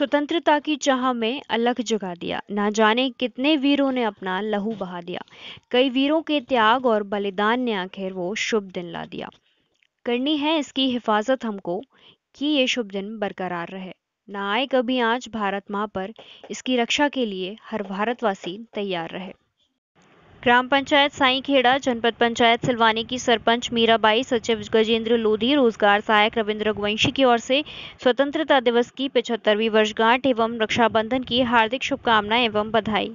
स्वतंत्रता की चाह में अलग जगा दिया ना जाने कितने वीरों ने अपना लहू बहा दिया कई वीरों के त्याग और बलिदान ने आखिर वो शुभ दिन ला दिया करनी है इसकी हिफाजत हमको कि ये शुभ दिन बरकरार रहे ना आए कभी आज भारत माँ पर इसकी रक्षा के लिए हर भारतवासी तैयार रहे ग्राम पंचायत साईखेड़ा जनपद पंचायत सिलवानी की सरपंच मीराबाई सचिव गजेंद्र लोधी रोजगार सहायक रविंद्र रघुवंशी की ओर से स्वतंत्रता दिवस की पिछहत्तरवीं वर्षगांठ एवं रक्षाबंधन की हार्दिक शुभकामनाएं एवं बधाई